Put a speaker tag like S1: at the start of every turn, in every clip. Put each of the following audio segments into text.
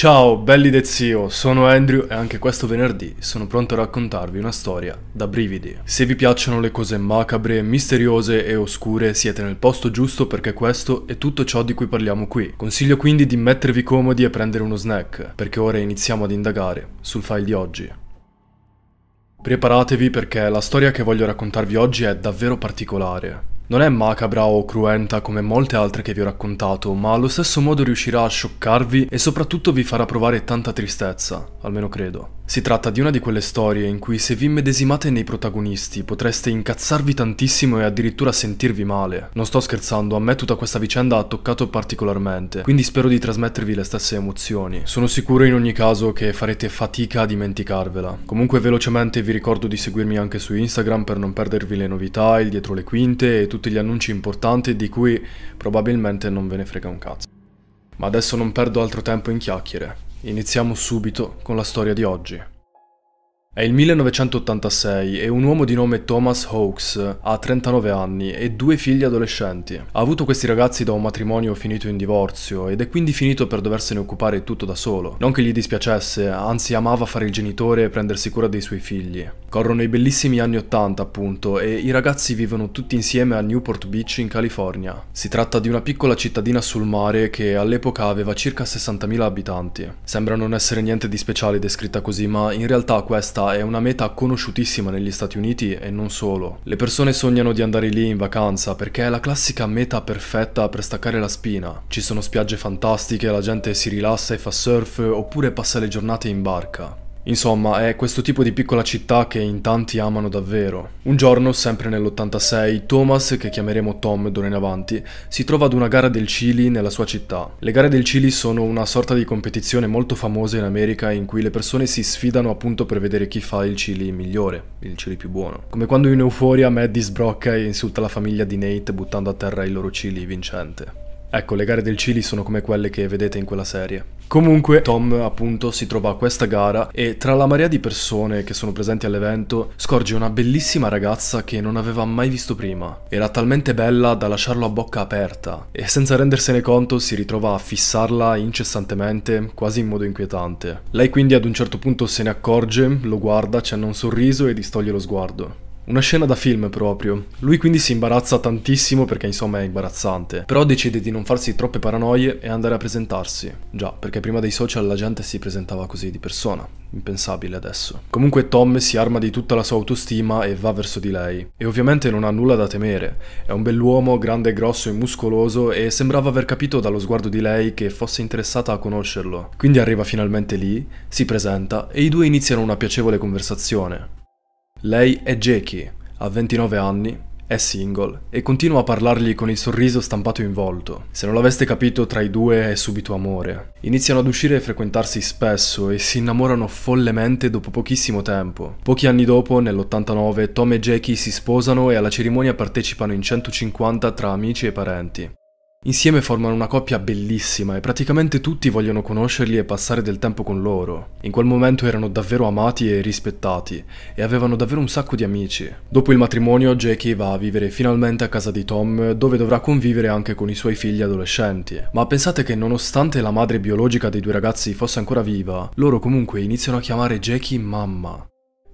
S1: Ciao, belli del zio, sono Andrew e anche questo venerdì sono pronto a raccontarvi una storia da brividi. Se vi piacciono le cose macabre, misteriose e oscure, siete nel posto giusto perché questo è tutto ciò di cui parliamo qui. Consiglio quindi di mettervi comodi e prendere uno snack, perché ora iniziamo ad indagare sul file di oggi. Preparatevi perché la storia che voglio raccontarvi oggi è davvero particolare. Non è macabra o cruenta come molte altre che vi ho raccontato, ma allo stesso modo riuscirà a scioccarvi e soprattutto vi farà provare tanta tristezza, almeno credo. Si tratta di una di quelle storie in cui se vi immedesimate nei protagonisti potreste incazzarvi tantissimo e addirittura sentirvi male. Non sto scherzando, a me tutta questa vicenda ha toccato particolarmente, quindi spero di trasmettervi le stesse emozioni. Sono sicuro in ogni caso che farete fatica a dimenticarvela. Comunque velocemente vi ricordo di seguirmi anche su Instagram per non perdervi le novità, il dietro le quinte e tutto tutti gli annunci importanti di cui probabilmente non ve ne frega un cazzo. Ma adesso non perdo altro tempo in chiacchiere, iniziamo subito con la storia di oggi. È il 1986 e un uomo di nome Thomas Hawkes ha 39 anni e due figli adolescenti. Ha avuto questi ragazzi da un matrimonio finito in divorzio ed è quindi finito per doversene occupare tutto da solo. Non che gli dispiacesse, anzi amava fare il genitore e prendersi cura dei suoi figli. Corrono i bellissimi anni 80 appunto e i ragazzi vivono tutti insieme a Newport Beach in California. Si tratta di una piccola cittadina sul mare che all'epoca aveva circa 60.000 abitanti. Sembra non essere niente di speciale descritta così ma in realtà questa è una meta conosciutissima negli Stati Uniti e non solo. Le persone sognano di andare lì in vacanza perché è la classica meta perfetta per staccare la spina. Ci sono spiagge fantastiche, la gente si rilassa e fa surf oppure passa le giornate in barca. Insomma, è questo tipo di piccola città che in tanti amano davvero. Un giorno, sempre nell'86, Thomas, che chiameremo Tom d'ora in avanti, si trova ad una gara del Cili nella sua città. Le gare del Cili sono una sorta di competizione molto famosa in America in cui le persone si sfidano appunto per vedere chi fa il Cili migliore, il Cili più buono. Come quando in Euforia Maddie sbrocca e insulta la famiglia di Nate buttando a terra il loro Cili vincente. Ecco, le gare del Cili sono come quelle che vedete in quella serie. Comunque Tom appunto si trova a questa gara e tra la marea di persone che sono presenti all'evento scorge una bellissima ragazza che non aveva mai visto prima. Era talmente bella da lasciarlo a bocca aperta e senza rendersene conto si ritrova a fissarla incessantemente, quasi in modo inquietante. Lei quindi ad un certo punto se ne accorge, lo guarda, accenna un sorriso e distoglie lo sguardo. Una scena da film proprio. Lui quindi si imbarazza tantissimo perché insomma è imbarazzante, però decide di non farsi troppe paranoie e andare a presentarsi. Già, perché prima dei social la gente si presentava così di persona. Impensabile adesso. Comunque Tom si arma di tutta la sua autostima e va verso di lei. E ovviamente non ha nulla da temere. È un bell'uomo, grande, grosso e muscoloso e sembrava aver capito dallo sguardo di lei che fosse interessata a conoscerlo. Quindi arriva finalmente lì, si presenta e i due iniziano una piacevole conversazione. Lei è Jackie, ha 29 anni, è single e continua a parlargli con il sorriso stampato in volto. Se non l'aveste capito, tra i due è subito amore. Iniziano ad uscire e frequentarsi spesso e si innamorano follemente dopo pochissimo tempo. Pochi anni dopo, nell'89, Tom e Jackie si sposano e alla cerimonia partecipano in 150 tra amici e parenti. Insieme formano una coppia bellissima e praticamente tutti vogliono conoscerli e passare del tempo con loro. In quel momento erano davvero amati e rispettati e avevano davvero un sacco di amici. Dopo il matrimonio Jackie va a vivere finalmente a casa di Tom dove dovrà convivere anche con i suoi figli adolescenti. Ma pensate che nonostante la madre biologica dei due ragazzi fosse ancora viva, loro comunque iniziano a chiamare Jackie mamma.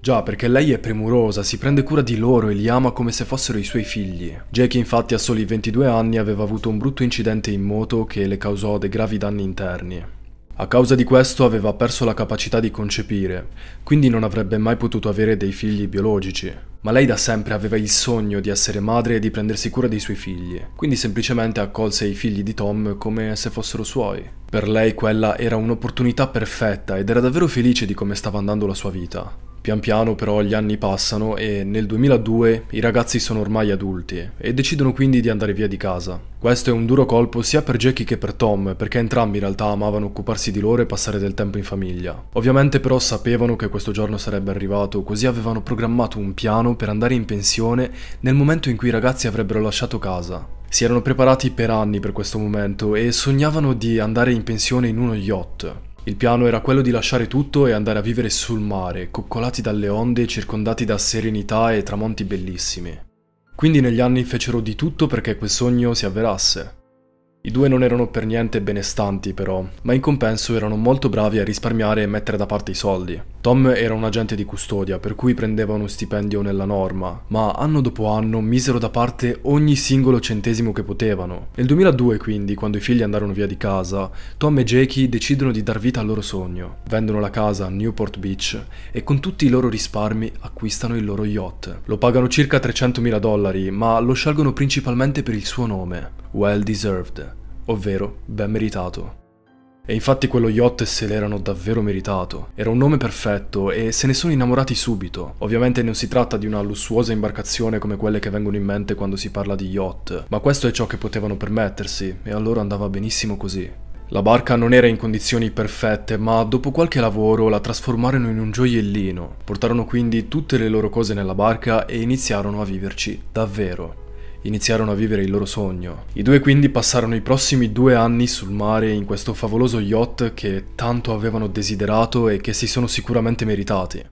S1: Già, perché lei è premurosa, si prende cura di loro e li ama come se fossero i suoi figli. Jake infatti a soli 22 anni aveva avuto un brutto incidente in moto che le causò dei gravi danni interni. A causa di questo aveva perso la capacità di concepire, quindi non avrebbe mai potuto avere dei figli biologici. Ma lei da sempre aveva il sogno di essere madre e di prendersi cura dei suoi figli, quindi semplicemente accolse i figli di Tom come se fossero suoi. Per lei quella era un'opportunità perfetta ed era davvero felice di come stava andando la sua vita. Pian piano però gli anni passano e nel 2002 i ragazzi sono ormai adulti e decidono quindi di andare via di casa. Questo è un duro colpo sia per Jackie che per Tom perché entrambi in realtà amavano occuparsi di loro e passare del tempo in famiglia. Ovviamente però sapevano che questo giorno sarebbe arrivato così avevano programmato un piano per andare in pensione nel momento in cui i ragazzi avrebbero lasciato casa. Si erano preparati per anni per questo momento e sognavano di andare in pensione in uno yacht. Il piano era quello di lasciare tutto e andare a vivere sul mare, coccolati dalle onde, circondati da serenità e tramonti bellissimi. Quindi negli anni fecero di tutto perché quel sogno si avverasse. I due non erano per niente benestanti però, ma in compenso erano molto bravi a risparmiare e mettere da parte i soldi. Tom era un agente di custodia, per cui prendeva uno stipendio nella norma, ma anno dopo anno misero da parte ogni singolo centesimo che potevano. Nel 2002, quindi, quando i figli andarono via di casa, Tom e Jakey decidono di dar vita al loro sogno. Vendono la casa a Newport Beach e con tutti i loro risparmi acquistano il loro yacht. Lo pagano circa 300.000 dollari, ma lo scelgono principalmente per il suo nome, Well Deserved, ovvero ben meritato. E infatti quello yacht se l'erano davvero meritato. Era un nome perfetto e se ne sono innamorati subito. Ovviamente non si tratta di una lussuosa imbarcazione come quelle che vengono in mente quando si parla di yacht, ma questo è ciò che potevano permettersi e allora andava benissimo così. La barca non era in condizioni perfette, ma dopo qualche lavoro la trasformarono in un gioiellino. Portarono quindi tutte le loro cose nella barca e iniziarono a viverci davvero iniziarono a vivere il loro sogno. I due quindi passarono i prossimi due anni sul mare in questo favoloso yacht che tanto avevano desiderato e che si sono sicuramente meritati.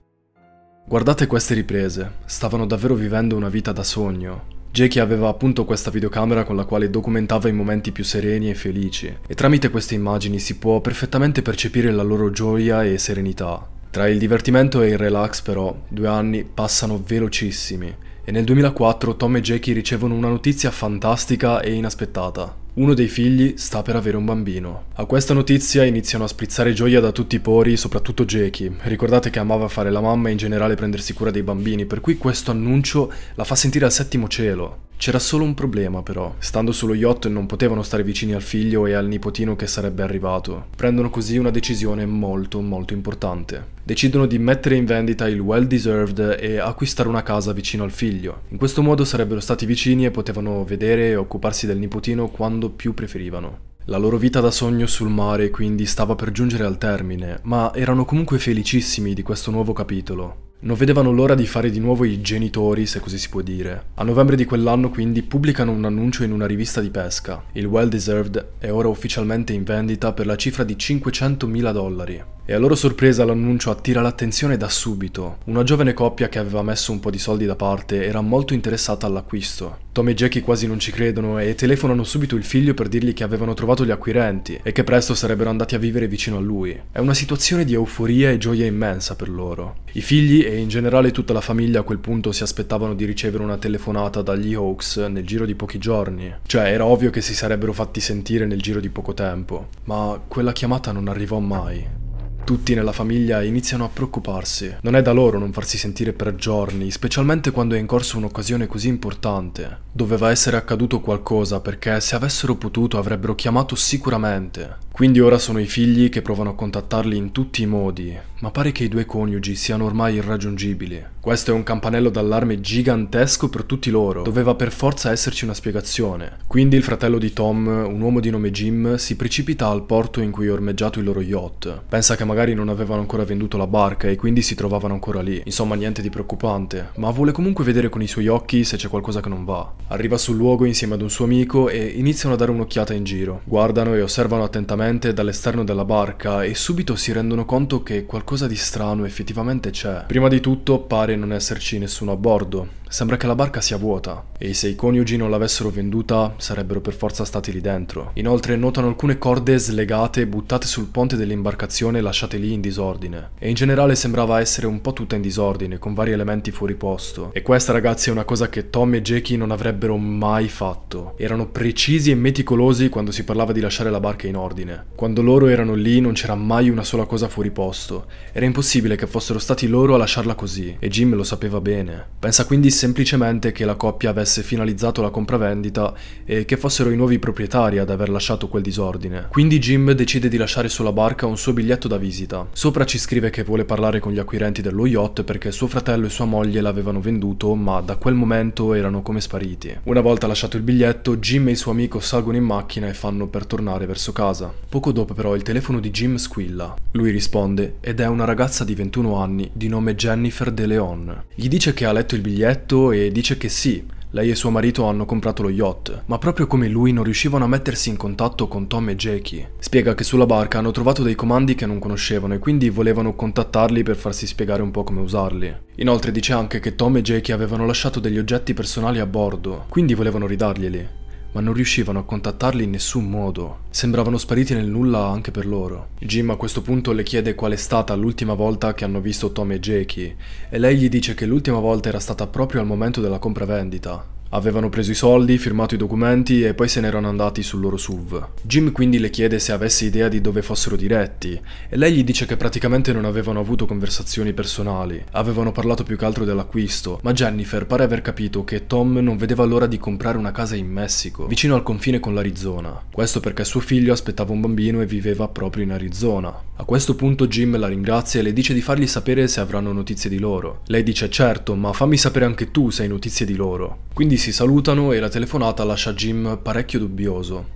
S1: Guardate queste riprese, stavano davvero vivendo una vita da sogno, Jackie aveva appunto questa videocamera con la quale documentava i momenti più sereni e felici, e tramite queste immagini si può perfettamente percepire la loro gioia e serenità. Tra il divertimento e il relax però, due anni passano velocissimi, e nel 2004 Tom e Jackie ricevono una notizia fantastica e inaspettata. Uno dei figli sta per avere un bambino. A questa notizia iniziano a sprizzare gioia da tutti i pori, soprattutto Jackie. Ricordate che amava fare la mamma e in generale prendersi cura dei bambini, per cui questo annuncio la fa sentire al settimo cielo. C'era solo un problema però, stando sullo yacht non potevano stare vicini al figlio e al nipotino che sarebbe arrivato. Prendono così una decisione molto molto importante. Decidono di mettere in vendita il well deserved e acquistare una casa vicino al figlio. In questo modo sarebbero stati vicini e potevano vedere e occuparsi del nipotino quando mondo più preferivano. La loro vita da sogno sul mare quindi stava per giungere al termine, ma erano comunque felicissimi di questo nuovo capitolo. Non vedevano l'ora di fare di nuovo i genitori, se così si può dire. A novembre di quell'anno quindi pubblicano un annuncio in una rivista di pesca. Il Well Deserved è ora ufficialmente in vendita per la cifra di 500.000 dollari. E a loro sorpresa l'annuncio attira l'attenzione da subito. Una giovane coppia che aveva messo un po' di soldi da parte era molto interessata all'acquisto. Tom e Jackie quasi non ci credono e telefonano subito il figlio per dirgli che avevano trovato gli acquirenti e che presto sarebbero andati a vivere vicino a lui. È una situazione di euforia e gioia immensa per loro. I figli e in generale tutta la famiglia a quel punto si aspettavano di ricevere una telefonata dagli Hawks nel giro di pochi giorni. Cioè era ovvio che si sarebbero fatti sentire nel giro di poco tempo, ma quella chiamata non arrivò mai. Tutti nella famiglia iniziano a preoccuparsi. Non è da loro non farsi sentire per giorni, specialmente quando è in corso un'occasione così importante. Doveva essere accaduto qualcosa perché se avessero potuto avrebbero chiamato sicuramente. Quindi ora sono i figli che provano a contattarli in tutti i modi, ma pare che i due coniugi siano ormai irraggiungibili. Questo è un campanello d'allarme gigantesco per tutti loro, doveva per forza esserci una spiegazione. Quindi il fratello di Tom, un uomo di nome Jim, si precipita al porto in cui è ormeggiato il loro yacht. Pensa che magari non avevano ancora venduto la barca e quindi si trovavano ancora lì. Insomma niente di preoccupante, ma vuole comunque vedere con i suoi occhi se c'è qualcosa che non va. Arriva sul luogo insieme ad un suo amico e iniziano a dare un'occhiata in giro. Guardano e osservano attentamente lentamente dall'esterno della barca e subito si rendono conto che qualcosa di strano effettivamente c'è. Prima di tutto pare non esserci nessuno a bordo, Sembra che la barca sia vuota e se i coniugi non l'avessero venduta sarebbero per forza stati lì dentro. Inoltre notano alcune corde slegate buttate sul ponte dell'imbarcazione lasciate lì in disordine e in generale sembrava essere un po' tutta in disordine con vari elementi fuori posto. E questa ragazzi è una cosa che Tom e Jackie non avrebbero mai fatto. Erano precisi e meticolosi quando si parlava di lasciare la barca in ordine fine. Quando loro erano lì non c'era mai una sola cosa fuori posto. Era impossibile che fossero stati loro a lasciarla così, e Jim lo sapeva bene. Pensa quindi semplicemente che la coppia avesse finalizzato la compravendita e che fossero i nuovi proprietari ad aver lasciato quel disordine. Quindi Jim decide di lasciare sulla barca un suo biglietto da visita. Sopra ci scrive che vuole parlare con gli acquirenti dello yacht perché suo fratello e sua moglie l'avevano venduto, ma da quel momento erano come spariti. Una volta lasciato il biglietto, Jim e il suo amico salgono in macchina e fanno per tornare verso casa. Poco dopo però il telefono di Jim squilla. Lui risponde ed è una ragazza di 21 anni di nome Jennifer De Leon. Gli dice che ha letto il biglietto e dice che sì, lei e suo marito hanno comprato lo yacht, ma proprio come lui non riuscivano a mettersi in contatto con Tom e Jackie. Spiega che sulla barca hanno trovato dei comandi che non conoscevano e quindi volevano contattarli per farsi spiegare un po' come usarli. Inoltre dice anche che Tom e Jackie avevano lasciato degli oggetti personali a bordo, quindi volevano ridarglieli ma non riuscivano a contattarli in nessun modo. Sembravano spariti nel nulla anche per loro. Jim a questo punto le chiede qual è stata l'ultima volta che hanno visto Tom e Jackie e lei gli dice che l'ultima volta era stata proprio al momento della compravendita. Avevano preso i soldi, firmato i documenti e poi se n'erano andati sul loro SUV. Jim quindi le chiede se avesse idea di dove fossero diretti e lei gli dice che praticamente non avevano avuto conversazioni personali, avevano parlato più che altro dell'acquisto, ma Jennifer pare aver capito che Tom non vedeva l'ora di comprare una casa in Messico, vicino al confine con l'Arizona. Questo perché suo figlio aspettava un bambino e viveva proprio in Arizona. A questo punto Jim la ringrazia e le dice di fargli sapere se avranno notizie di loro. Lei dice certo, ma fammi sapere anche tu se hai notizie di loro. Quindi si si salutano e la telefonata lascia Jim parecchio dubbioso.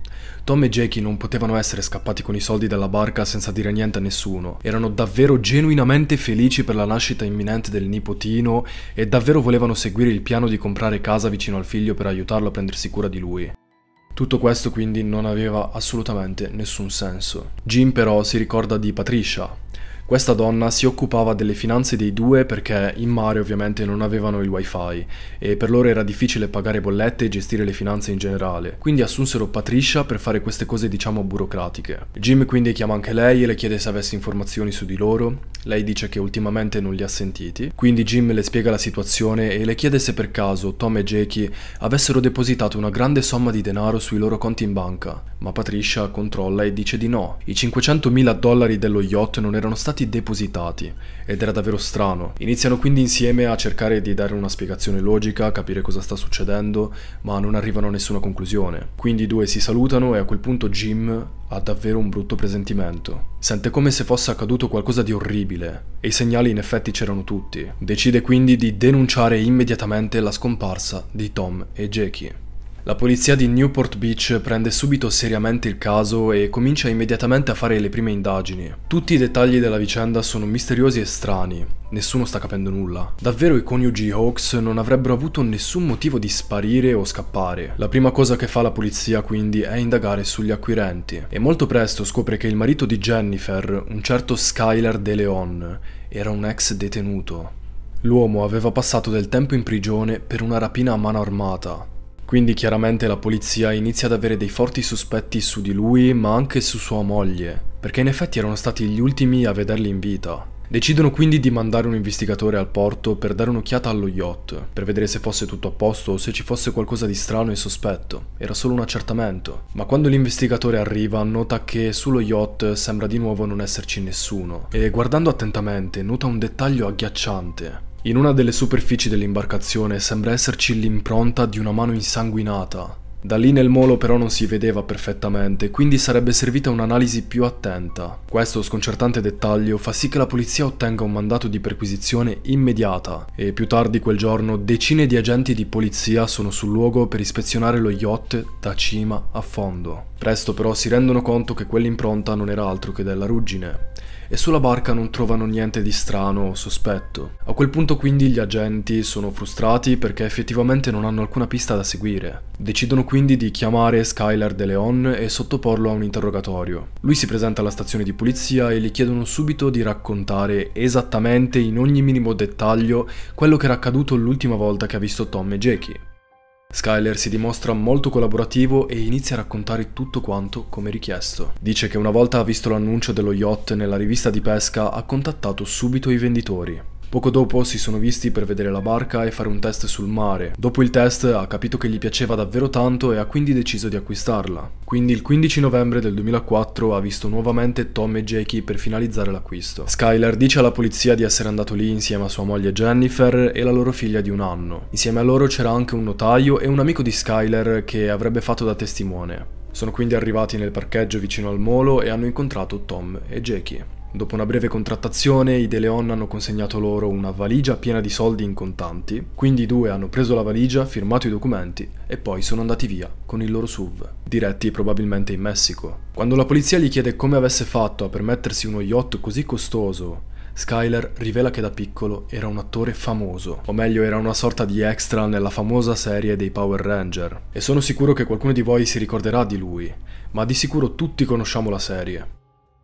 S1: Tom e Jackie non potevano essere scappati con i soldi dalla barca senza dire niente a nessuno. Erano davvero genuinamente felici per la nascita imminente del nipotino e davvero volevano seguire il piano di comprare casa vicino al figlio per aiutarlo a prendersi cura di lui. Tutto questo quindi non aveva assolutamente nessun senso. Jim però si ricorda di Patricia, questa donna si occupava delle finanze dei due perché in mare ovviamente non avevano il wifi e per loro era difficile pagare bollette e gestire le finanze in generale, quindi assunsero Patricia per fare queste cose diciamo burocratiche. Jim quindi chiama anche lei e le chiede se avesse informazioni su di loro, lei dice che ultimamente non li ha sentiti, quindi Jim le spiega la situazione e le chiede se per caso Tom e Jackie avessero depositato una grande somma di denaro sui loro conti in banca, ma Patricia controlla e dice di no. I 500.000 dollari dello yacht non erano stati oggetti depositati ed era davvero strano. Iniziano quindi insieme a cercare di dare una spiegazione logica, capire cosa sta succedendo, ma non arrivano a nessuna conclusione. Quindi i due si salutano e a quel punto Jim ha davvero un brutto presentimento. Sente come se fosse accaduto qualcosa di orribile e i segnali in effetti c'erano tutti. Decide quindi di denunciare immediatamente la scomparsa di Tom e Jackie. La polizia di Newport Beach prende subito seriamente il caso e comincia immediatamente a fare le prime indagini. Tutti i dettagli della vicenda sono misteriosi e strani, nessuno sta capendo nulla. Davvero i coniugi Hawks non avrebbero avuto nessun motivo di sparire o scappare. La prima cosa che fa la polizia quindi è indagare sugli acquirenti e molto presto scopre che il marito di Jennifer, un certo Skylar De Leon, era un ex detenuto. L'uomo aveva passato del tempo in prigione per una rapina a mano armata quindi chiaramente la polizia inizia ad avere dei forti sospetti su di lui, ma anche su sua moglie, perché in effetti erano stati gli ultimi a vederli in vita. Decidono quindi di mandare un investigatore al porto per dare un'occhiata allo yacht, per vedere se fosse tutto a posto o se ci fosse qualcosa di strano e sospetto. Era solo un accertamento. Ma quando l'investigatore arriva nota che sullo yacht sembra di nuovo non esserci nessuno. E guardando attentamente nota un dettaglio agghiacciante. In una delle superfici dell'imbarcazione sembra esserci l'impronta di una mano insanguinata. Da lì nel molo però non si vedeva perfettamente, quindi sarebbe servita un'analisi più attenta. Questo sconcertante dettaglio fa sì che la polizia ottenga un mandato di perquisizione immediata e più tardi quel giorno decine di agenti di polizia sono sul luogo per ispezionare lo yacht da cima a fondo. Presto però si rendono conto che quell'impronta non era altro che della ruggine e sulla barca non trovano niente di strano o sospetto. A quel punto quindi gli agenti sono frustrati perché effettivamente non hanno alcuna pista da seguire. Decidono quindi di chiamare Skylar De Leon e sottoporlo a un interrogatorio. Lui si presenta alla stazione di polizia e gli chiedono subito di raccontare esattamente in ogni minimo dettaglio quello che era accaduto l'ultima volta che ha visto Tom e Jackie. Skyler si dimostra molto collaborativo e inizia a raccontare tutto quanto come richiesto. Dice che una volta ha visto l'annuncio dello yacht nella rivista di pesca ha contattato subito i venditori. Poco dopo si sono visti per vedere la barca e fare un test sul mare. Dopo il test ha capito che gli piaceva davvero tanto e ha quindi deciso di acquistarla. Quindi il 15 novembre del 2004 ha visto nuovamente Tom e Jackie per finalizzare l'acquisto. Skyler dice alla polizia di essere andato lì insieme a sua moglie Jennifer e la loro figlia di un anno. Insieme a loro c'era anche un notaio e un amico di Skyler che avrebbe fatto da testimone. Sono quindi arrivati nel parcheggio vicino al molo e hanno incontrato Tom e Jackie. Dopo una breve contrattazione, i De Leon hanno consegnato loro una valigia piena di soldi in contanti, quindi i due hanno preso la valigia, firmato i documenti e poi sono andati via con il loro SUV, diretti probabilmente in Messico. Quando la polizia gli chiede come avesse fatto a permettersi uno yacht così costoso Skyler rivela che da piccolo era un attore famoso, o meglio era una sorta di extra nella famosa serie dei Power Ranger. E sono sicuro che qualcuno di voi si ricorderà di lui, ma di sicuro tutti conosciamo la serie.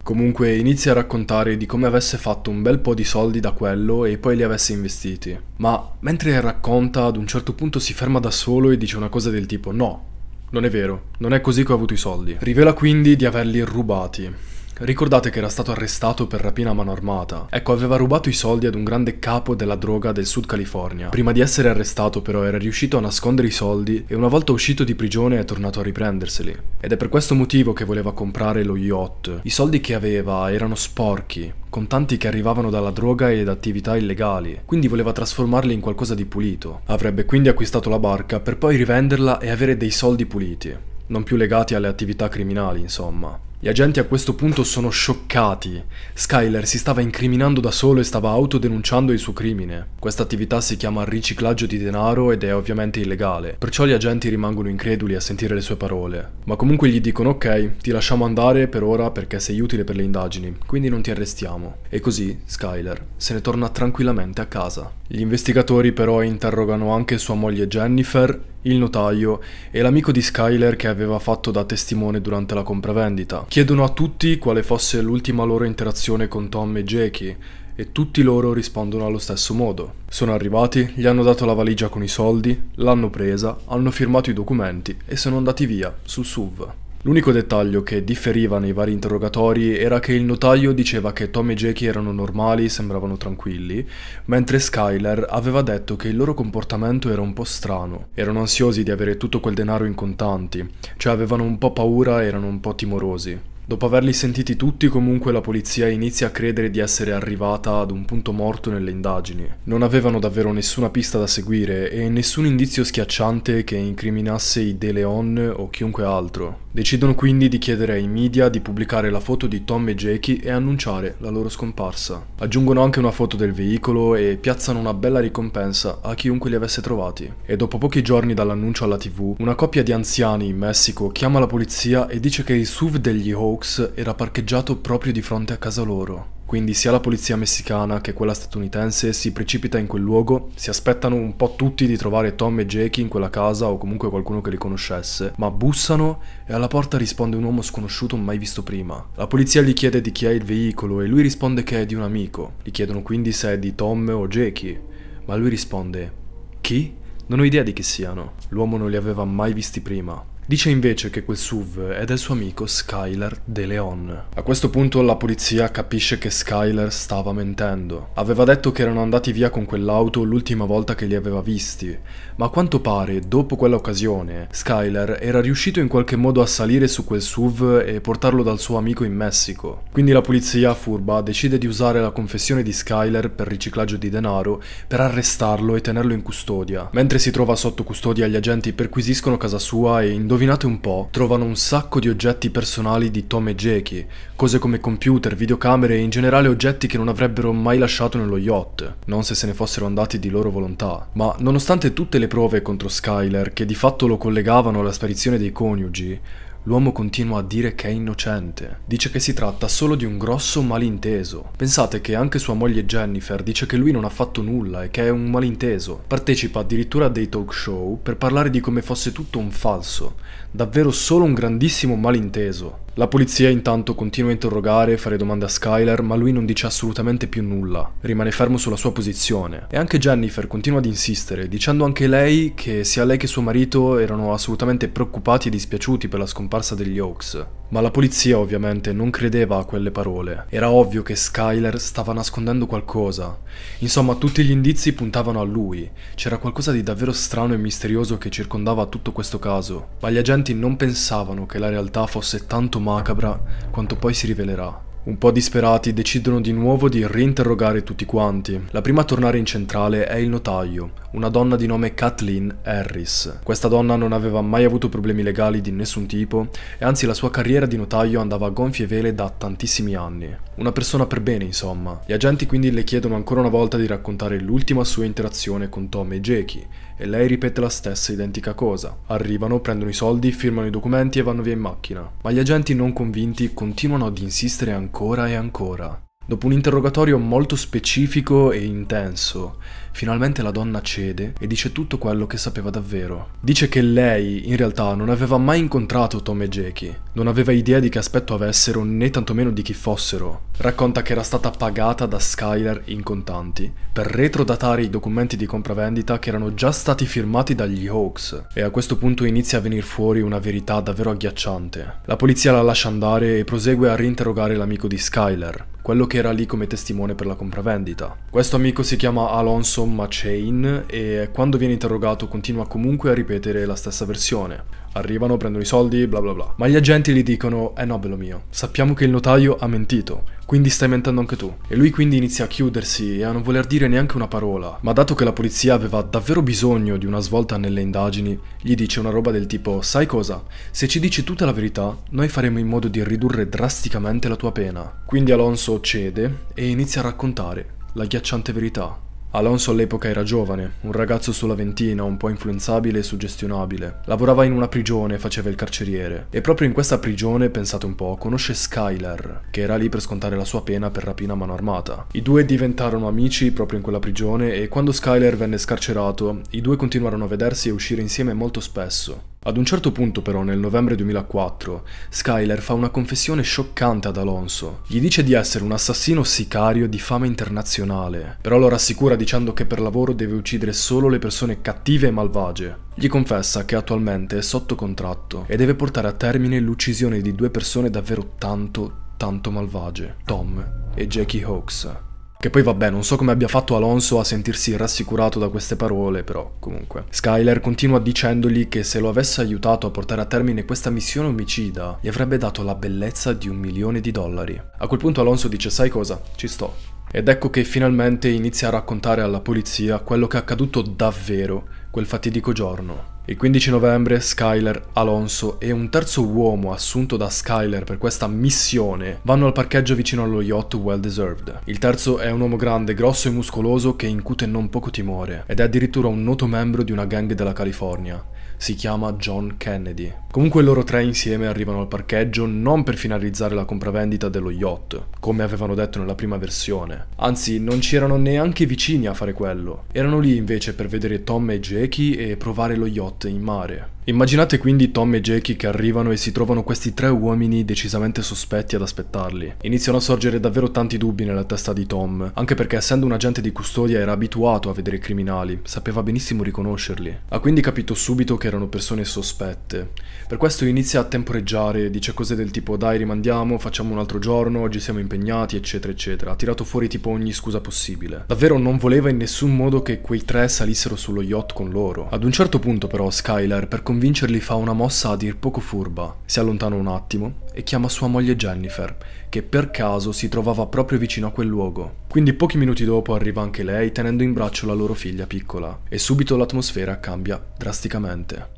S1: Comunque inizia a raccontare di come avesse fatto un bel po' di soldi da quello e poi li avesse investiti. Ma mentre racconta, ad un certo punto si ferma da solo e dice una cosa del tipo: No, non è vero, non è così che ho avuto i soldi. Rivela quindi di averli rubati. Ricordate che era stato arrestato per rapina a mano armata. Ecco, aveva rubato i soldi ad un grande capo della droga del Sud California. Prima di essere arrestato però era riuscito a nascondere i soldi e una volta uscito di prigione è tornato a riprenderseli. Ed è per questo motivo che voleva comprare lo yacht. I soldi che aveva erano sporchi, contanti che arrivavano dalla droga e da attività illegali, quindi voleva trasformarli in qualcosa di pulito. Avrebbe quindi acquistato la barca per poi rivenderla e avere dei soldi puliti non più legati alle attività criminali, insomma. Gli agenti a questo punto sono scioccati. Skyler si stava incriminando da solo e stava autodenunciando il suo crimine. Questa attività si chiama riciclaggio di denaro ed è ovviamente illegale, perciò gli agenti rimangono increduli a sentire le sue parole. Ma comunque gli dicono ok, ti lasciamo andare per ora perché sei utile per le indagini, quindi non ti arrestiamo. E così Skyler se ne torna tranquillamente a casa. Gli investigatori però interrogano anche sua moglie Jennifer il notaio e l'amico di Skyler che aveva fatto da testimone durante la compravendita. Chiedono a tutti quale fosse l'ultima loro interazione con Tom e Jackie e tutti loro rispondono allo stesso modo. Sono arrivati, gli hanno dato la valigia con i soldi, l'hanno presa, hanno firmato i documenti e sono andati via sul SUV. L'unico dettaglio che differiva nei vari interrogatori era che il notaio diceva che Tom e Jackie erano normali, sembravano tranquilli, mentre Skyler aveva detto che il loro comportamento era un po' strano. Erano ansiosi di avere tutto quel denaro in contanti, cioè avevano un po' paura e erano un po' timorosi. Dopo averli sentiti tutti, comunque la polizia inizia a credere di essere arrivata ad un punto morto nelle indagini. Non avevano davvero nessuna pista da seguire e nessun indizio schiacciante che incriminasse i De Leon o chiunque altro. Decidono quindi di chiedere ai media di pubblicare la foto di Tom e Jackie e annunciare la loro scomparsa. Aggiungono anche una foto del veicolo e piazzano una bella ricompensa a chiunque li avesse trovati. E dopo pochi giorni dall'annuncio alla tv, una coppia di anziani in Messico chiama la polizia e dice che il SUV degli Hawks Oaks era parcheggiato proprio di fronte a casa loro. Quindi sia la polizia messicana che quella statunitense si precipita in quel luogo, si aspettano un po' tutti di trovare Tom e Jackie in quella casa o comunque qualcuno che li conoscesse, ma bussano e alla porta risponde un uomo sconosciuto mai visto prima. La polizia gli chiede di chi è il veicolo e lui risponde che è di un amico. Gli chiedono quindi se è di Tom o Jackie, ma lui risponde Chi? Non ho idea di chi siano. L'uomo non li aveva mai visti prima. Dice invece che quel SUV è del suo amico Skylar De Leon. A questo punto la polizia capisce che Skylar stava mentendo. Aveva detto che erano andati via con quell'auto l'ultima volta che li aveva visti, ma a quanto pare, dopo quell'occasione, Skylar era riuscito in qualche modo a salire su quel SUV e portarlo dal suo amico in Messico. Quindi la polizia, furba, decide di usare la confessione di Skylar per riciclaggio di denaro per arrestarlo e tenerlo in custodia. Mentre si trova sotto custodia, gli agenti perquisiscono casa sua e indossano Indovinate un po', trovano un sacco di oggetti personali di Tom e Jackie, cose come computer, videocamere e in generale oggetti che non avrebbero mai lasciato nello yacht, non se se ne fossero andati di loro volontà. Ma nonostante tutte le prove contro Skyler, che di fatto lo collegavano alla sparizione dei coniugi, l'uomo continua a dire che è innocente. Dice che si tratta solo di un grosso malinteso. Pensate che anche sua moglie Jennifer dice che lui non ha fatto nulla e che è un malinteso. Partecipa addirittura a dei talk show per parlare di come fosse tutto un falso davvero solo un grandissimo malinteso. La polizia intanto continua a interrogare e fare domande a Skyler, ma lui non dice assolutamente più nulla. Rimane fermo sulla sua posizione. E anche Jennifer continua ad insistere, dicendo anche lei che sia lei che suo marito erano assolutamente preoccupati e dispiaciuti per la scomparsa degli Oaks. Ma la polizia ovviamente non credeva a quelle parole. Era ovvio che Skyler stava nascondendo qualcosa. Insomma, tutti gli indizi puntavano a lui. C'era qualcosa di davvero strano e misterioso che circondava tutto questo caso. Ma gli agenti non pensavano che la realtà fosse tanto macabra quanto poi si rivelerà. Un po' disperati decidono di nuovo di rinterrogare tutti quanti. La prima a tornare in centrale è il notaio, una donna di nome Kathleen Harris. Questa donna non aveva mai avuto problemi legali di nessun tipo e anzi la sua carriera di notaio andava a gonfie vele da tantissimi anni. Una persona per bene insomma. Gli agenti quindi le chiedono ancora una volta di raccontare l'ultima sua interazione con Tom e Jackie e lei ripete la stessa identica cosa. Arrivano, prendono i soldi, firmano i documenti e vanno via in macchina. Ma gli agenti non convinti continuano ad insistere ancora e ancora. Dopo un interrogatorio molto specifico e intenso, finalmente la donna cede e dice tutto quello che sapeva davvero. Dice che lei, in realtà, non aveva mai incontrato Tom e Jackie, non aveva idea di che aspetto avessero né tantomeno di chi fossero. Racconta che era stata pagata da Skyler in contanti per retrodatare i documenti di compravendita che erano già stati firmati dagli Hawks e a questo punto inizia a venire fuori una verità davvero agghiacciante. La polizia la lascia andare e prosegue a rinterrogare l'amico di Skyler, quello che era lì come testimone per la compravendita. Questo amico si chiama Alonso Machain e quando viene interrogato continua comunque a ripetere la stessa versione. Arrivano, prendono i soldi, bla bla bla. Ma gli agenti gli dicono, eh no bello mio, sappiamo che il notaio ha mentito, quindi stai mentendo anche tu. E lui quindi inizia a chiudersi e a non voler dire neanche una parola. Ma dato che la polizia aveva davvero bisogno di una svolta nelle indagini, gli dice una roba del tipo: Sai cosa? Se ci dici tutta la verità, noi faremo in modo di ridurre drasticamente la tua pena. Quindi Alonso cede e inizia a raccontare la ghiacciante verità. Alonso all'epoca era giovane, un ragazzo sulla ventina, un po' influenzabile e suggestionabile. Lavorava in una prigione, faceva il carceriere. E proprio in questa prigione, pensate un po', conosce Skyler, che era lì per scontare la sua pena per rapina a mano armata. I due diventarono amici proprio in quella prigione e quando Skyler venne scarcerato, i due continuarono a vedersi e uscire insieme molto spesso. Ad un certo punto però, nel novembre 2004, Skyler fa una confessione scioccante ad Alonso. Gli dice di essere un assassino sicario di fama internazionale, però lo rassicura dicendo che per lavoro deve uccidere solo le persone cattive e malvagie. Gli confessa che attualmente è sotto contratto e deve portare a termine l'uccisione di due persone davvero tanto, tanto malvagie, Tom e Jackie Hawks. Che poi vabbè, non so come abbia fatto Alonso a sentirsi rassicurato da queste parole, però comunque. Skyler continua dicendogli che se lo avesse aiutato a portare a termine questa missione omicida, gli avrebbe dato la bellezza di un milione di dollari. A quel punto Alonso dice, sai cosa? Ci sto. Ed ecco che finalmente inizia a raccontare alla polizia quello che è accaduto davvero quel fatidico giorno. Il 15 novembre Skyler, Alonso e un terzo uomo assunto da Skyler per questa missione vanno al parcheggio vicino allo yacht Well Deserved. Il terzo è un uomo grande, grosso e muscoloso che incute non poco timore ed è addirittura un noto membro di una gang della California. Si chiama John Kennedy. Comunque loro tre insieme arrivano al parcheggio non per finalizzare la compravendita dello yacht, come avevano detto nella prima versione. Anzi, non ci erano neanche vicini a fare quello. Erano lì invece per vedere Tom e Jackie e provare lo yacht în mare. Immaginate quindi Tom e Jackie che arrivano e si trovano questi tre uomini decisamente sospetti ad aspettarli. Iniziano a sorgere davvero tanti dubbi nella testa di Tom, anche perché essendo un agente di custodia era abituato a vedere criminali, sapeva benissimo riconoscerli. Ha quindi capito subito che erano persone sospette. Per questo inizia a temporeggiare, dice cose del tipo dai rimandiamo, facciamo un altro giorno, oggi siamo impegnati, eccetera eccetera. Ha tirato fuori tipo ogni scusa possibile. Davvero non voleva in nessun modo che quei tre salissero sullo yacht con loro. Ad un certo punto però Skylar per convincere convincerli fa una mossa a dir poco furba. Si allontana un attimo e chiama sua moglie Jennifer, che per caso si trovava proprio vicino a quel luogo. Quindi pochi minuti dopo arriva anche lei tenendo in braccio la loro figlia piccola e subito l'atmosfera cambia drasticamente.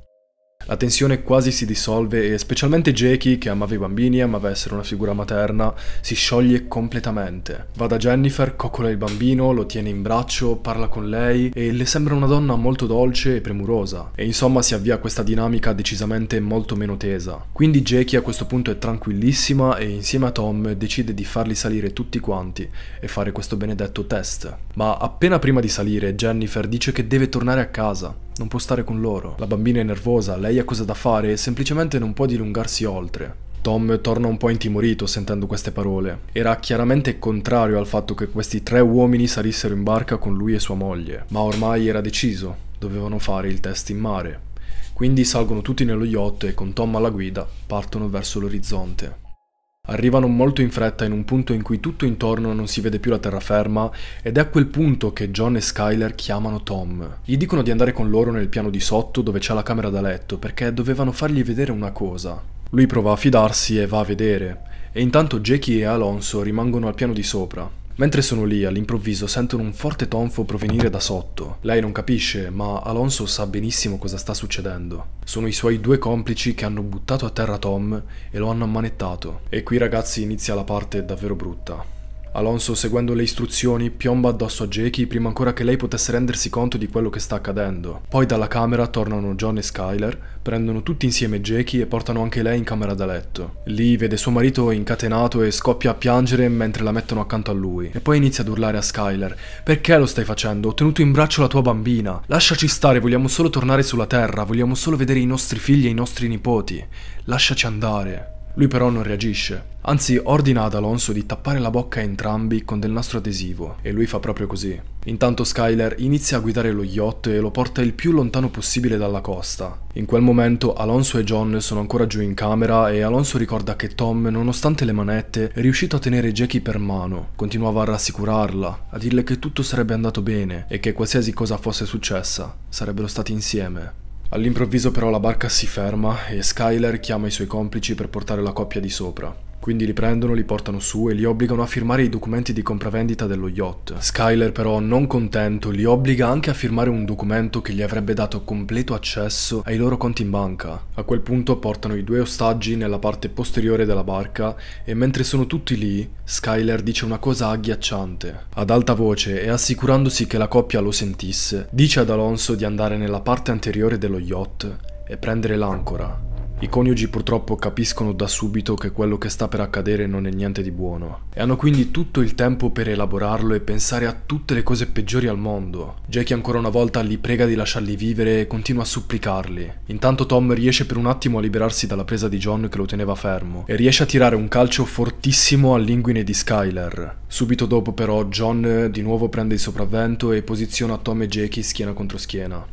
S1: La tensione quasi si dissolve e specialmente Jackie, che amava i bambini e amava essere una figura materna, si scioglie completamente. Va da Jennifer, coccola il bambino, lo tiene in braccio, parla con lei e le sembra una donna molto dolce e premurosa. E insomma si avvia questa dinamica decisamente molto meno tesa. Quindi Jackie a questo punto è tranquillissima e insieme a Tom decide di farli salire tutti quanti e fare questo benedetto test. Ma appena prima di salire Jennifer dice che deve tornare a casa non può stare con loro. La bambina è nervosa, lei ha cose da fare e semplicemente non può dilungarsi oltre. Tom torna un po' intimorito sentendo queste parole. Era chiaramente contrario al fatto che questi tre uomini salissero in barca con lui e sua moglie, ma ormai era deciso, dovevano fare il test in mare. Quindi salgono tutti nello yacht e con Tom alla guida partono verso l'orizzonte. Arrivano molto in fretta in un punto in cui tutto intorno non si vede più la terraferma ed è a quel punto che John e Skyler chiamano Tom. Gli dicono di andare con loro nel piano di sotto dove c'è la camera da letto perché dovevano fargli vedere una cosa. Lui prova a fidarsi e va a vedere e intanto Jackie e Alonso rimangono al piano di sopra. Mentre sono lì, all'improvviso sentono un forte tonfo provenire da sotto. Lei non capisce, ma Alonso sa benissimo cosa sta succedendo. Sono i suoi due complici che hanno buttato a terra Tom e lo hanno ammanettato. E qui ragazzi inizia la parte davvero brutta. Alonso, seguendo le istruzioni, piomba addosso a Jackie prima ancora che lei potesse rendersi conto di quello che sta accadendo. Poi dalla camera tornano John e Skyler, prendono tutti insieme Jackie e portano anche lei in camera da letto. Lì vede suo marito incatenato e scoppia a piangere mentre la mettono accanto a lui. E poi inizia ad urlare a Skyler: Perché lo stai facendo? Ho tenuto in braccio la tua bambina. Lasciaci stare, vogliamo solo tornare sulla terra, vogliamo solo vedere i nostri figli e i nostri nipoti. Lasciaci andare. Lui però non reagisce, anzi ordina ad Alonso di tappare la bocca a entrambi con del nastro adesivo e lui fa proprio così. Intanto Skyler inizia a guidare lo yacht e lo porta il più lontano possibile dalla costa. In quel momento Alonso e John sono ancora giù in camera e Alonso ricorda che Tom, nonostante le manette, è riuscito a tenere Jackie per mano, continuava a rassicurarla, a dirle che tutto sarebbe andato bene e che qualsiasi cosa fosse successa, sarebbero stati insieme. All'improvviso però la barca si ferma e Skyler chiama i suoi complici per portare la coppia di sopra. Quindi li prendono, li portano su e li obbligano a firmare i documenti di compravendita dello yacht. Skyler però, non contento, li obbliga anche a firmare un documento che gli avrebbe dato completo accesso ai loro conti in banca. A quel punto portano i due ostaggi nella parte posteriore della barca e mentre sono tutti lì, Skyler dice una cosa agghiacciante. Ad alta voce e assicurandosi che la coppia lo sentisse, dice ad Alonso di andare nella parte anteriore dello yacht e prendere l'ancora. I coniugi purtroppo capiscono da subito che quello che sta per accadere non è niente di buono e hanno quindi tutto il tempo per elaborarlo e pensare a tutte le cose peggiori al mondo. Jackie ancora una volta li prega di lasciarli vivere e continua a supplicarli. Intanto Tom riesce per un attimo a liberarsi dalla presa di John che lo teneva fermo e riesce a tirare un calcio fortissimo all'inguine di Skyler. Subito dopo però John di nuovo prende il sopravvento e posiziona Tom e Jackie schiena contro schiena.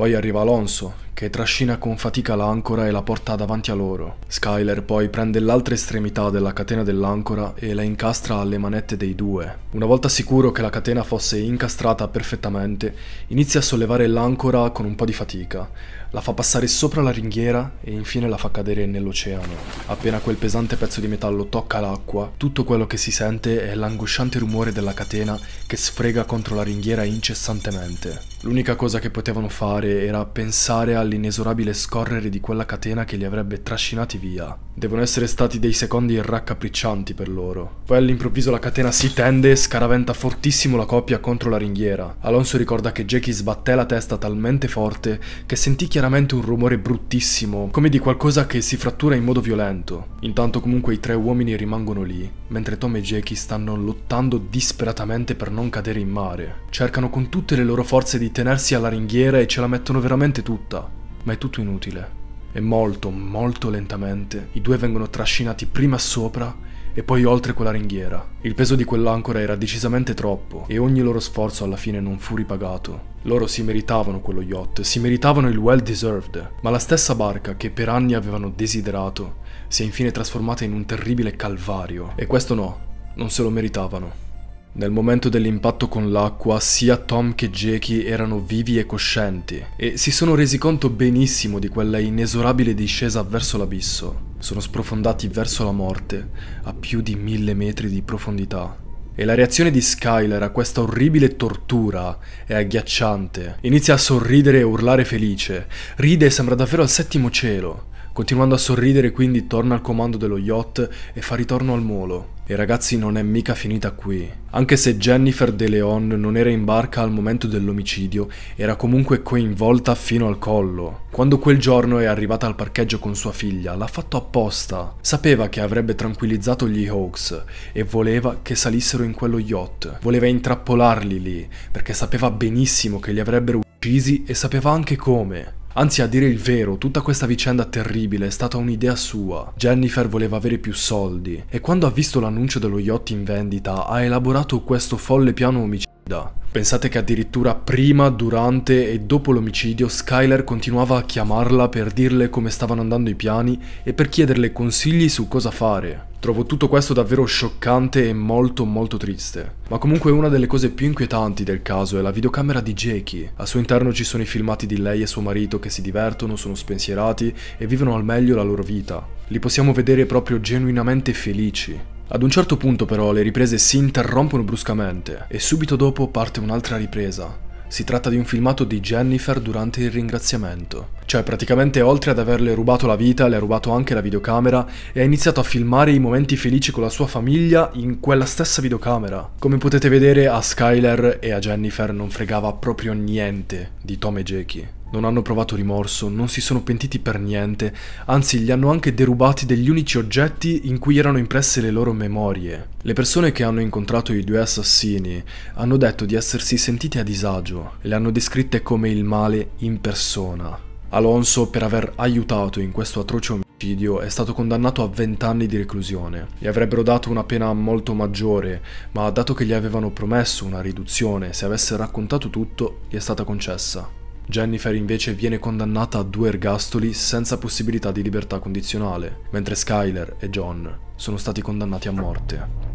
S1: Poi arriva Alonso, che trascina con fatica l'ancora e la porta davanti a loro. Skyler poi prende l'altra estremità della catena dell'ancora e la incastra alle manette dei due. Una volta sicuro che la catena fosse incastrata perfettamente, inizia a sollevare l'ancora con un po' di fatica, la fa passare sopra la ringhiera e infine la fa cadere nell'oceano. Appena quel pesante pezzo di metallo tocca l'acqua, tutto quello che si sente è l'angosciante rumore della catena che sfrega contro la ringhiera incessantemente. L'unica cosa che potevano fare era pensare all'inesorabile scorrere di quella catena che li avrebbe trascinati via. Devono essere stati dei secondi raccapriccianti per loro. Poi all'improvviso la catena si tende e scaraventa fortissimo la coppia contro la ringhiera. Alonso ricorda che Jackie sbatté la testa talmente forte che sentì chiaramente chiaramente un rumore bruttissimo, come di qualcosa che si frattura in modo violento. Intanto comunque i tre uomini rimangono lì, mentre Tom e Jackie stanno lottando disperatamente per non cadere in mare. Cercano con tutte le loro forze di tenersi alla ringhiera e ce la mettono veramente tutta, ma è tutto inutile. E molto, molto lentamente, i due vengono trascinati prima sopra e poi oltre quella ringhiera. Il peso di quell'ancora era decisamente troppo e ogni loro sforzo alla fine non fu ripagato. Loro si meritavano quello yacht, si meritavano il well deserved, ma la stessa barca che per anni avevano desiderato si è infine trasformata in un terribile calvario e questo no, non se lo meritavano. Nel momento dell'impatto con l'acqua, sia Tom che Jackie erano vivi e coscienti e si sono resi conto benissimo di quella inesorabile discesa verso l'abisso. Sono sprofondati verso la morte a più di mille metri di profondità e la reazione di Skyler a questa orribile tortura è agghiacciante. Inizia a sorridere e urlare felice, ride e sembra davvero al settimo cielo. Continuando a sorridere quindi torna al comando dello yacht e fa ritorno al molo. E ragazzi non è mica finita qui. Anche se Jennifer De Leon non era in barca al momento dell'omicidio, era comunque coinvolta fino al collo. Quando quel giorno è arrivata al parcheggio con sua figlia, l'ha fatto apposta. Sapeva che avrebbe tranquillizzato gli Hawks e voleva che salissero in quello yacht. Voleva intrappolarli lì, perché sapeva benissimo che li avrebbero uccisi e sapeva anche come. Anzi, a dire il vero, tutta questa vicenda terribile è stata un'idea sua. Jennifer voleva avere più soldi e quando ha visto l'annuncio dello yacht in vendita ha elaborato questo folle piano omicidio Florida. Pensate che addirittura prima, durante e dopo l'omicidio Skyler continuava a chiamarla per dirle come stavano andando i piani e per chiederle consigli su cosa fare. Trovo tutto questo davvero scioccante e molto molto triste. Ma comunque una delle cose più inquietanti del caso è la videocamera di Jackie. Al suo interno ci sono i filmati di lei e suo marito che si divertono, sono spensierati e vivono al meglio la loro vita. Li possiamo vedere proprio genuinamente felici. Ad un certo punto però le riprese si interrompono bruscamente e subito dopo parte un'altra ripresa. Si tratta di un filmato di Jennifer durante il ringraziamento. Cioè praticamente oltre ad averle rubato la vita, le ha rubato anche la videocamera e ha iniziato a filmare i momenti felici con la sua famiglia in quella stessa videocamera. Come potete vedere a Skyler e a Jennifer non fregava proprio niente di Tom e Jackie. Non hanno provato rimorso, non si sono pentiti per niente, anzi li hanno anche derubati degli unici oggetti in cui erano impresse le loro memorie. Le persone che hanno incontrato i due assassini hanno detto di essersi sentite a disagio e le hanno descritte come il male in persona. Alonso, per aver aiutato in questo atroce omicidio, è stato condannato a 20 anni di reclusione. Gli avrebbero dato una pena molto maggiore, ma dato che gli avevano promesso una riduzione se avesse raccontato tutto, gli è stata concessa. Jennifer invece viene condannata a due ergastoli senza possibilità di libertà condizionale, mentre Skyler e John sono stati condannati a morte.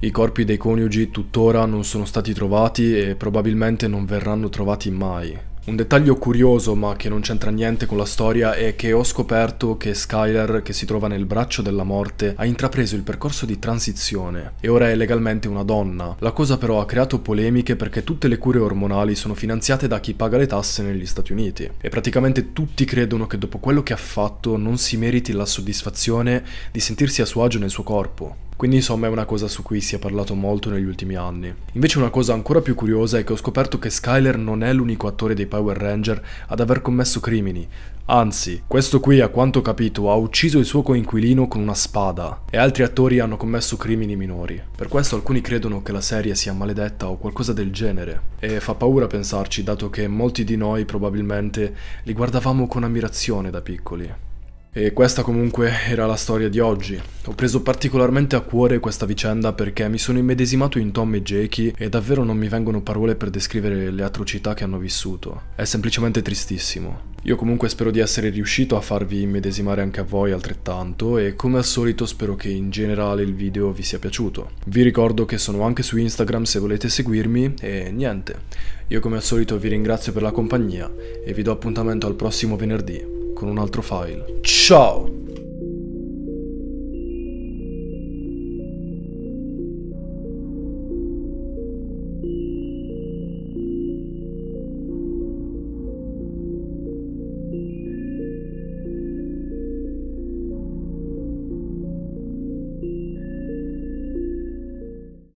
S1: I corpi dei coniugi tuttora non sono stati trovati e probabilmente non verranno trovati mai, un dettaglio curioso ma che non c'entra niente con la storia è che ho scoperto che Skyler, che si trova nel braccio della morte, ha intrapreso il percorso di transizione e ora è legalmente una donna. La cosa però ha creato polemiche perché tutte le cure ormonali sono finanziate da chi paga le tasse negli Stati Uniti e praticamente tutti credono che dopo quello che ha fatto non si meriti la soddisfazione di sentirsi a suo agio nel suo corpo. Quindi insomma è una cosa su cui si è parlato molto negli ultimi anni. Invece una cosa ancora più curiosa è che ho scoperto che Skyler non è l'unico attore dei Power Ranger ad aver commesso crimini. Anzi, questo qui, a quanto ho capito, ha ucciso il suo coinquilino con una spada e altri attori hanno commesso crimini minori. Per questo alcuni credono che la serie sia maledetta o qualcosa del genere. E fa paura pensarci, dato che molti di noi probabilmente li guardavamo con ammirazione da piccoli. E questa comunque era la storia di oggi. Ho preso particolarmente a cuore questa vicenda perché mi sono immedesimato in Tom e Jakey e davvero non mi vengono parole per descrivere le atrocità che hanno vissuto. È semplicemente tristissimo. Io comunque spero di essere riuscito a farvi immedesimare anche a voi altrettanto e come al solito spero che in generale il video vi sia piaciuto. Vi ricordo che sono anche su Instagram se volete seguirmi e niente. Io come al solito vi ringrazio per la compagnia e vi do appuntamento al prossimo venerdì con un altro file. Ciao!